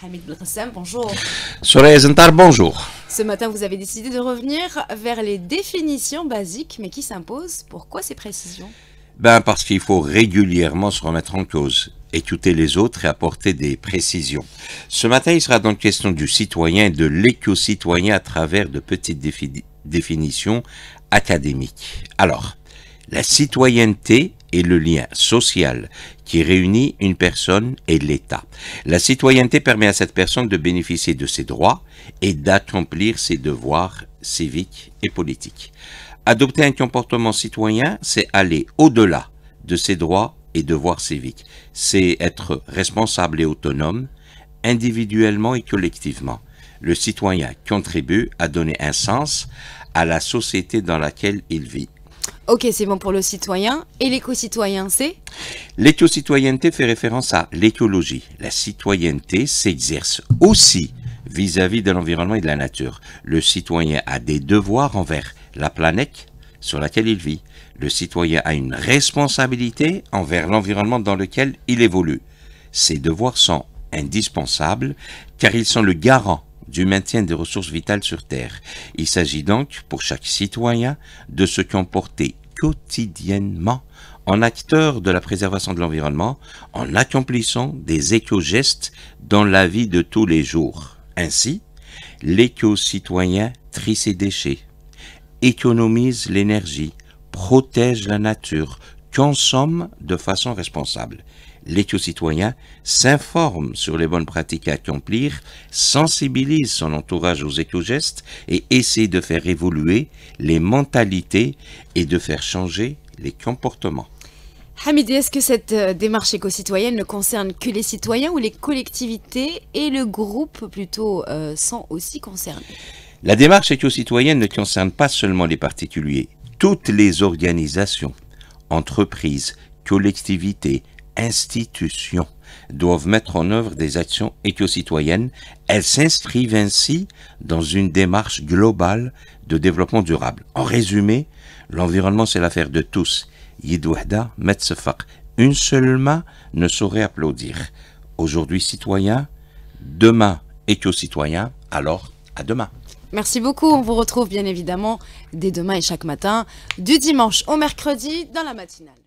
Hamid bonjour. Soraya bonjour. Ce matin, vous avez décidé de revenir vers les définitions basiques, mais qui s'imposent. Pourquoi ces précisions ben Parce qu'il faut régulièrement se remettre en cause, écouter les autres et apporter des précisions. Ce matin, il sera donc question du citoyen et de l'éco-citoyen à travers de petites définitions académiques. Alors, la citoyenneté et le lien social qui réunit une personne et l'État. La citoyenneté permet à cette personne de bénéficier de ses droits et d'accomplir ses devoirs civiques et politiques. Adopter un comportement citoyen, c'est aller au-delà de ses droits et devoirs civiques. C'est être responsable et autonome, individuellement et collectivement. Le citoyen contribue à donner un sens à la société dans laquelle il vit. Ok, c'est bon pour le citoyen. Et l'éco-citoyen, c'est L'éco-citoyenneté fait référence à l'écologie. La citoyenneté s'exerce aussi vis-à-vis -vis de l'environnement et de la nature. Le citoyen a des devoirs envers la planète sur laquelle il vit. Le citoyen a une responsabilité envers l'environnement dans lequel il évolue. Ces devoirs sont indispensables car ils sont le garant du maintien des ressources vitales sur Terre. Il s'agit donc, pour chaque citoyen, de se comporter quotidiennement en acteur de la préservation de l'environnement, en accomplissant des éco-gestes dans la vie de tous les jours. Ainsi, l'éco-citoyen trie ses déchets, économise l'énergie, protège la nature, consomme de façon responsable. L'éco-citoyen s'informe sur les bonnes pratiques à accomplir, sensibilise son entourage aux éco-gestes et essaie de faire évoluer les mentalités et de faire changer les comportements. Hamid, est-ce que cette euh, démarche éco-citoyenne ne concerne que les citoyens ou les collectivités et le groupe plutôt euh, sont aussi concernés La démarche éco-citoyenne ne concerne pas seulement les particuliers, toutes les organisations entreprises, collectivités, institutions doivent mettre en œuvre des actions éco-citoyennes. Elles s'inscrivent ainsi dans une démarche globale de développement durable. En résumé, l'environnement c'est l'affaire de tous. Yidouhda Metsefak. Une seule main ne saurait applaudir. Aujourd'hui citoyen, demain éco-citoyen, alors à demain. Merci beaucoup. On vous retrouve bien évidemment dès demain et chaque matin, du dimanche au mercredi, dans la matinale.